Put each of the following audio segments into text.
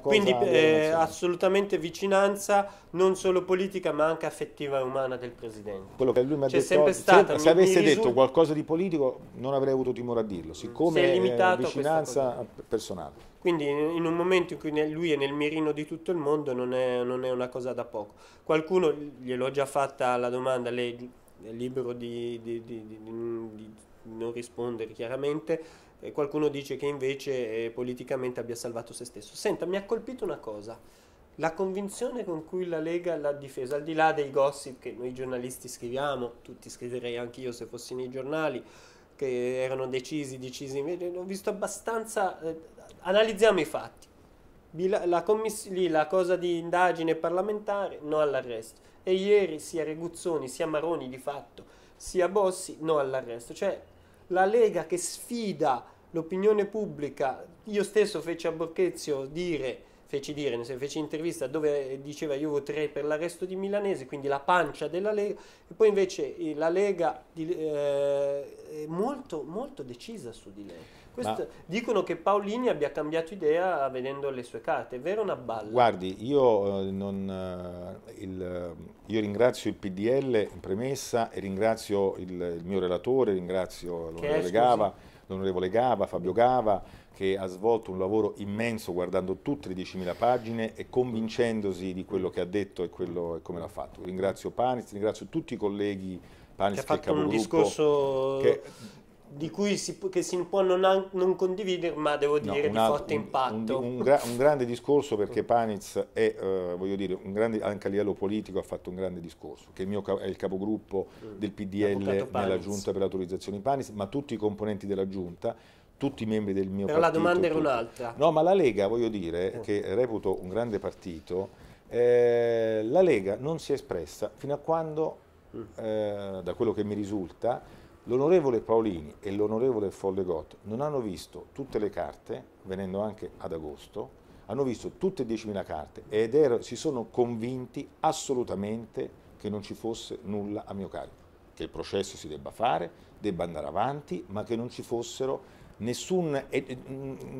Quindi eh, assolutamente vicinanza non solo politica ma anche affettiva e umana del Presidente. Quello che lui mi ha C'è detto, sempre stata, se, se avesse risulta... detto qualcosa di politico non avrei avuto timore a dirlo, siccome è eh, vicinanza personale. Quindi in un momento in cui lui è nel mirino di tutto il mondo non è, non è una cosa da poco. Qualcuno glielo gliel'ho già fatta la domanda, lei è libero di, di, di, di non rispondere chiaramente, e qualcuno dice che invece eh, politicamente abbia salvato se stesso. Senta, mi ha colpito una cosa, la convinzione con cui la Lega l'ha difesa, al di là dei gossip che noi giornalisti scriviamo, tutti scriverei anch'io se fossi nei giornali, che erano decisi, decisi ho visto abbastanza, eh, analizziamo i fatti. la, commiss- lì, la cosa di indagine parlamentare, no all'arresto. E ieri sia Reguzzoni, sia Maroni di fatto, sia Bossi, no all'arresto. Cioè la Lega che sfida l'opinione pubblica, io stesso feci a Borchezio dire, feci dire, feci intervista dove diceva io voterei per l'arresto di Milanese, quindi la pancia della Lega, e poi invece eh, la Lega di, eh, è molto, molto decisa su di lei. Questo, dicono che Paolini abbia cambiato idea vedendo le sue carte, è vero una balla? Guardi, io, eh, non, eh, il, io ringrazio il PDL in premessa e ringrazio il, il mio relatore, ringrazio Lorenzo Legava. Scusi l'onorevole Gava, Fabio Gava, che ha svolto un lavoro immenso guardando tutte le 10.000 pagine e convincendosi di quello che ha detto e, quello, e come l'ha fatto. Ringrazio Panis, ringrazio tutti i colleghi Panis che ha fatto che un discorso che di cui si, che si può non, non condividere, ma devo dire no, di forte un, impatto. Un, un, gra, un, grande discorso perché mm. Paniz è, eh, voglio dire, grande, anche a livello politico ha fatto un grande discorso, che è il, mio, è il capogruppo mm. del PDL nella Giunta per l'autorizzazione di Paniz, ma tutti i componenti della Giunta tutti i membri del mio Però partito. Però la domanda era un'altra. No, ma la Lega, voglio dire, eh. che reputo un grande partito, eh, la Lega non si è espressa fino a quando, eh, da quello che mi risulta, L'onorevole Paolini e l'onorevole Follegot non hanno visto tutte le carte, venendo anche ad agosto, hanno visto tutte 10.000 carte ed ero, si sono convinti assolutamente che non ci fosse nulla a mio carico, che il processo si debba fare, debba andare avanti, ma che non ci fossero nessun... Eh,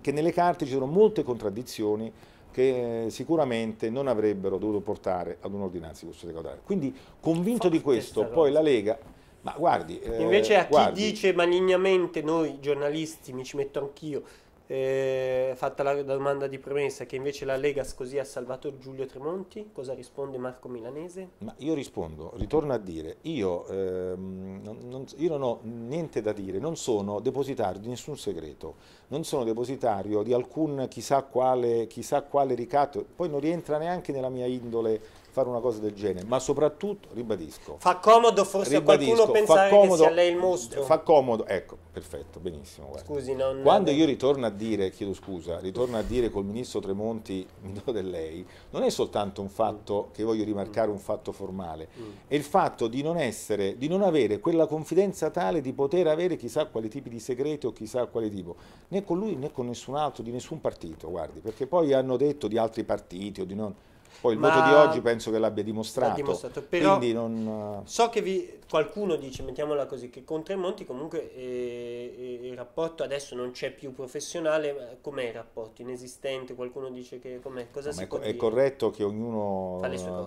che nelle carte ci sono molte contraddizioni che eh, sicuramente non avrebbero dovuto portare ad un'ordinanza di custodia cautelare. Quindi convinto Forte di questo, poi la Lega ma guardi... Eh, Invece a guardi. chi dice malignamente, noi giornalisti, mi ci metto anch'io, eh, fatta la domanda di premessa che invece la Lega così ha salvato Giulio Tremonti, cosa risponde Marco Milanese? Ma io rispondo, ritorno a dire, io, ehm, non, non, io non ho niente da dire, non sono depositario di nessun segreto, non sono depositario di alcun chissà quale, chissà quale ricatto, poi non rientra neanche nella mia indole fare una cosa del genere, ma soprattutto, ribadisco... Fa comodo forse ribadisco, a qualcuno pensare comodo, che sia lei il mostro. Fa comodo, ecco, perfetto, benissimo. Guarda. Scusi, non... Quando io ritorno a dire, chiedo scusa, ritorno a dire col ministro Tremonti, mi do del lei, non è soltanto un fatto, che voglio rimarcare, un fatto formale, mm. è il fatto di non essere, di non avere quella confidenza tale di poter avere chissà quali tipi di segreti o chissà quale tipo, né con lui né con nessun altro, di nessun partito, guardi, perché poi hanno detto di altri partiti o di non... Poi il Ma voto di oggi penso che l'abbia dimostrato. dimostrato. Però non... So che vi, qualcuno dice, mettiamola così, che con Tremonti comunque eh, eh, il rapporto adesso non c'è più professionale. Com'è il rapporto? Inesistente? Qualcuno dice che com'è? Cosa no, si è, co- è corretto che ognuno,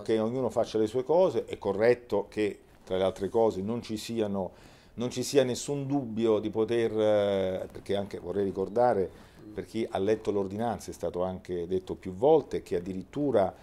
che ognuno faccia le sue cose, è corretto che tra le altre cose non ci siano non ci sia nessun dubbio di poter, eh, perché anche vorrei ricordare per chi ha letto l'ordinanza è stato anche detto più volte che addirittura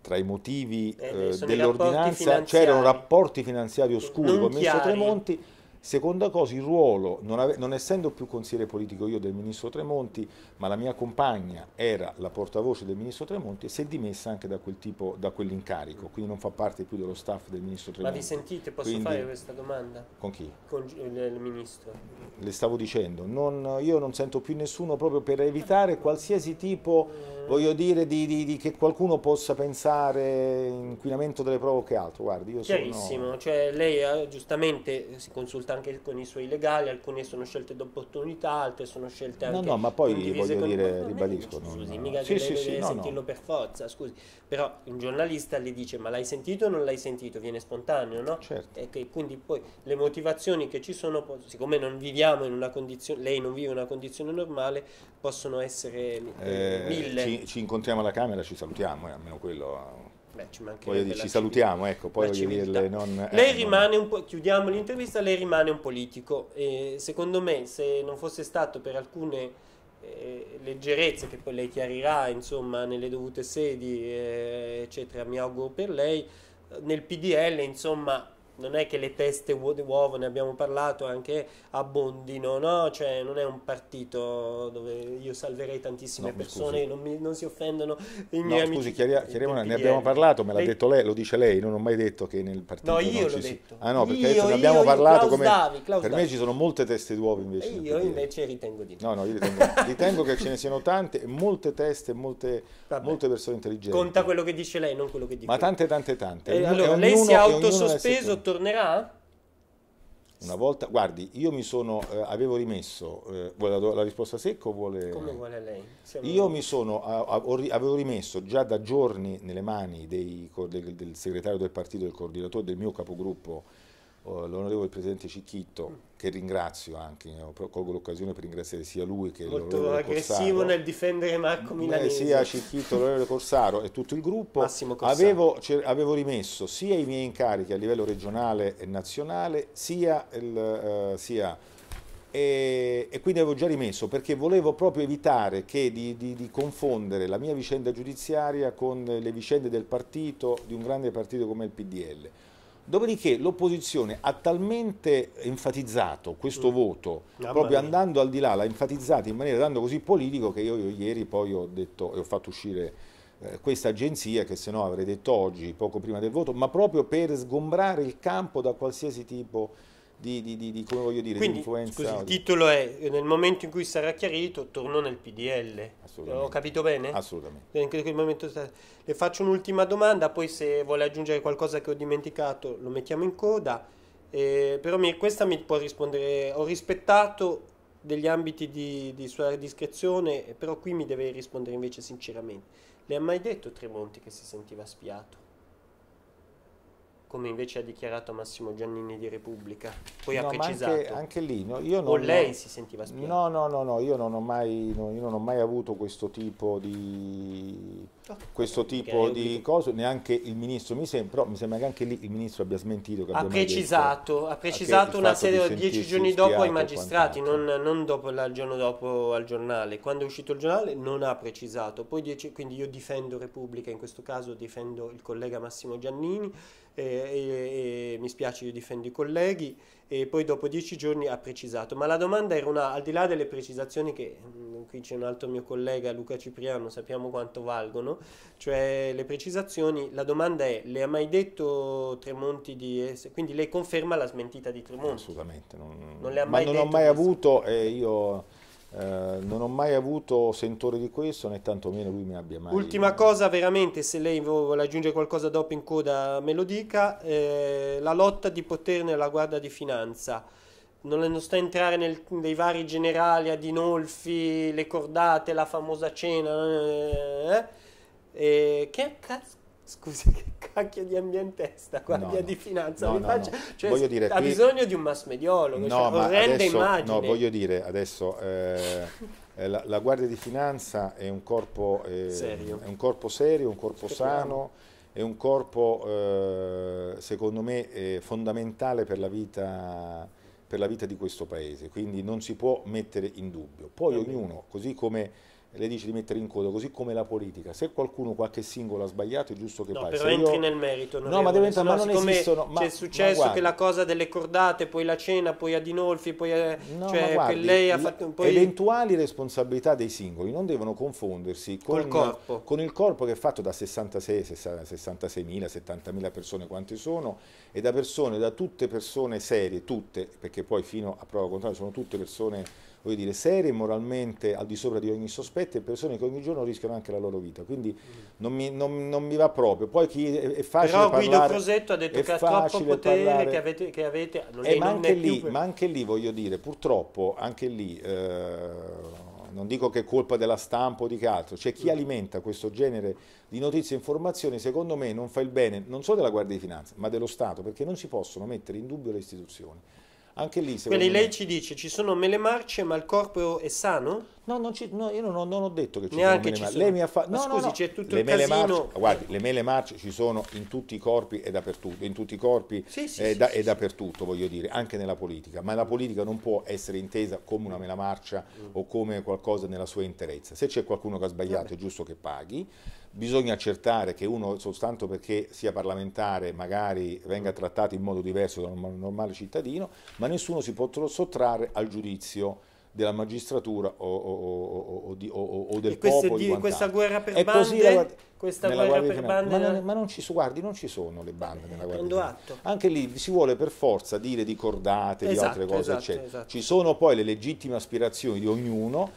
tra i motivi eh, eh dell'ordinanza c'erano rapporti finanziari oscuri non con il ministro Tremonti. Seconda cosa, il ruolo, non, ave, non, essendo più consigliere politico io del ministro Tremonti, ma la mia compagna era la portavoce del ministro Tremonti, si è dimessa anche da, quel tipo, da quell'incarico, quindi non fa parte più dello staff del ministro Tremonti. Ma vi sentite? Posso quindi, fare questa domanda? Con chi? Con il, il ministro. Le stavo dicendo, non, io non sento più nessuno proprio per evitare qualsiasi tipo voglio dire di, di, di che qualcuno possa pensare inquinamento delle prove o che altro. Guardi, io Chiarissimo, sono... cioè lei eh, giustamente si consulta anche con i suoi legali, alcune sono scelte d'opportunità, altre sono scelte anche... No, no, ma poi voglio con... dire, eh, no, ribadisco. Scusi, no, mica sì, sì, sì, sentirlo no. per forza, scusi. Però un giornalista le dice ma l'hai sentito o non l'hai sentito? Viene spontaneo, no? Certo. E che quindi poi le motivazioni che ci sono, siccome non viviamo in una condizione, lei non vive una condizione normale, possono essere eh, eh mille. Sì ci incontriamo alla Camera, ci salutiamo, eh, almeno quello... Eh. Beh, ci, dire, ci salutiamo, ecco, poi dirle non... Eh, lei rimane un po', chiudiamo l'intervista, lei rimane un politico e secondo me se non fosse stato per alcune eh, leggerezze che poi lei chiarirà insomma nelle dovute sedi eccetera mi auguro per lei nel PDL insomma non è che le teste uo- uovo, ne abbiamo parlato, anche abbondino, no? Cioè non è un partito dove io salverei tantissime no, persone, non, mi, non, si offendono i miei no, amici. Scusi, chiaria, chiariamo, ne abbiamo parlato, me l'ha lei... detto lei, lo dice lei, non ho mai detto che nel partito... No, io l'ho ci... detto. Ah no, perché io, ne abbiamo io, parlato Klaus come... Davi, per Davi. me ci sono molte teste d'uovo invece. E io invece ritengo di no. No, no, io ritengo, ritengo che ce ne siano tante, molte teste, molte, molte, persone intelligenti. Conta quello che dice lei, non quello che dice Ma tante, tante, tante. E, eh, allora, lei si è autosospeso tornerà? Una volta, guardi, io mi sono, eh, avevo rimesso, eh, vuole la, la, risposta secca o vuole... Come vuole lei? Siamo io mi sono, a, a, avevo rimesso già da giorni nelle mani dei, del, del, segretario del partito, del coordinatore, del mio capogruppo Oh, l'onorevole presidente Cicchitto, mm. che ringrazio anche, eh, colgo l'occasione per ringraziare sia lui che Molto aggressivo Corsaro, nel difendere Marco eh, Milanese. Sia Cicchitto, l'onorevole Corsaro e tutto il gruppo. Avevo, avevo, rimesso sia i miei incarichi a livello regionale e nazionale, sia, il, uh, sia e, e, quindi avevo già rimesso perché volevo proprio evitare che di, di, di, confondere la mia vicenda giudiziaria con le vicende del partito, di un grande partito come il PDL. Dopodiché l'opposizione ha talmente enfatizzato questo mm. voto, Gamma proprio mia. andando al di là, l'ha enfatizzato in maniera tanto così politico che io, io ieri poi ho detto e ho fatto uscire eh, questa agenzia che se no avrei detto oggi, poco prima del voto, ma proprio per sgombrare il campo da qualsiasi tipo di di, di, di, di come voglio dire, Quindi, di influenza. Scusi, il titolo è nel momento in cui sarà chiarito torno nel PDL. Ho capito bene? Assolutamente. Momento, le faccio un'ultima domanda, poi se vuole aggiungere qualcosa che ho dimenticato lo mettiamo in coda. Eh, però mi, questa mi può rispondere, ho rispettato degli ambiti di, di sua discrezione, però qui mi deve rispondere invece sinceramente. Le ha mai detto Tremonti che si sentiva spiato? come invece ha dichiarato Massimo Giannini di Repubblica. Poi no, ha precisato. Anche, anche lì, no, io non, o lei si sentiva spiegata? No, no, no, no, io non ho mai, non, non ho mai avuto questo tipo di fatto. Certo. Questo tipo okay, di cose, neanche il ministro, mi sembra, mi sembra che anche lì il ministro abbia smentito. Che ha, precisato, detto, ha precisato una serie di dieci giorni dopo ai magistrati, non, non dopo il giorno dopo al giornale. Quando è uscito il giornale non ha precisato. Dieci, quindi io difendo Repubblica, in questo caso difendo il collega Massimo Giannini, eh, eh, eh, mi spiace io difendo i colleghi e poi dopo dieci giorni ha precisato. Ma la domanda era una, al di là delle precisazioni che mm, qui c'è un altro mio collega Luca Cipriano, sappiamo quanto valgono, cioè le precisazioni, la domanda è, le ha mai detto Tremonti di... Essere, quindi lei conferma la smentita di Tremonti? Assolutamente, non, non le ha mai ma non ho mai questo. avuto, eh, io eh, non ho mai avuto sentore di questo, né tantomeno lui mi abbia mai. Ultima cosa, veramente, se lei vuole aggiungere qualcosa dopo in coda, me lo dica. Eh, la lotta di potere nella Guardia di Finanza. Non, non sta a entrare nel, nei vari generali, Adinolfi, le cordate, la famosa cena. Eh, eh, eh. che cazzo scusi che cacchio di ambiente è sta guardia no, di finanza no, no, faccia, cioè, dire, ha qui... bisogno di un massmediologo no, cioè, ma adesso, immagine. no voglio dire adesso eh, eh, la, la, guardia di finanza è un corpo eh, serio. è un corpo serio un corpo Speriamo. sano è un corpo eh, secondo me eh, fondamentale per la vita per la vita di questo paese quindi non si può mettere in dubbio poi ognuno così come le dici di mettere in coda, così come la politica. Se qualcuno qualche singolo ha sbagliato è giusto che no, passa. Però entri io... nel merito. Non no, ma deve entrare, ma non esistono. Ma, c'è successo ma che la cosa delle cordate, poi la cena, poi Adinolfi, poi, eh, no, cioè, guardi, lei ha fatto poi... Eventuali responsabilità dei singoli non devono confondersi con, corpo. con il corpo che è fatto da 66, 66.000, 70.000 persone, quante sono, e da persone, da tutte persone serie, tutte, perché poi fino a prova contraria sono tutte persone voglio dire, serie, moralmente al di sopra di ogni sospetto e persone che ogni giorno rischiano anche la loro vita. Quindi non mi, non, non mi va proprio. Poi chi è, è facile Però Guido parlare, Crosetto ha detto che ha troppo potere parlare, che avete... Che avete eh, ma, anche lì, per... ma, anche lì, voglio dire, purtroppo, anche lì... Eh, non dico che è colpa della stampa o di che altro, c'è cioè, chi alimenta questo genere di notizie e informazioni, secondo me non fa il bene non solo della Guardia di Finanza, ma dello Stato, perché non si possono mettere in dubbio le istituzioni. Anche lì, Quindi me... lei ci dice ci sono mele marce ma il corpo è sano? No, non ci, no io non, non, ho detto che ci Neanche sono mele marce. Lei mi ha fatto... No, scusi, no, c'è tutto le il mele casino. Marce, guardi, le mele marce ci sono in tutti i corpi e dappertutto, in tutti i corpi sì, sì, e, eh, sì, da, e dappertutto, voglio dire, anche nella politica. Ma la politica non può essere intesa come una mela marcia mm. o come qualcosa nella sua interezza. Se c'è qualcuno che ha sbagliato Vabbè. è giusto che paghi bisogna accertare che uno soltanto perché sia parlamentare magari venga trattato in modo diverso da un normale cittadino, ma nessuno si può sottrarre al giudizio della magistratura o, o, o, o del popolo. Di, questa guerra per è bande, la, questa guerra guardia per bande ma, non, ma non ci, guardi, non ci sono le bande nella guerra. Prendo atto. Anche lì si vuole per forza dire di cordate, esatto, di altre esatto, cose, esatto, eccetera. Esatto. Ci sono poi le legittime aspirazioni di ognuno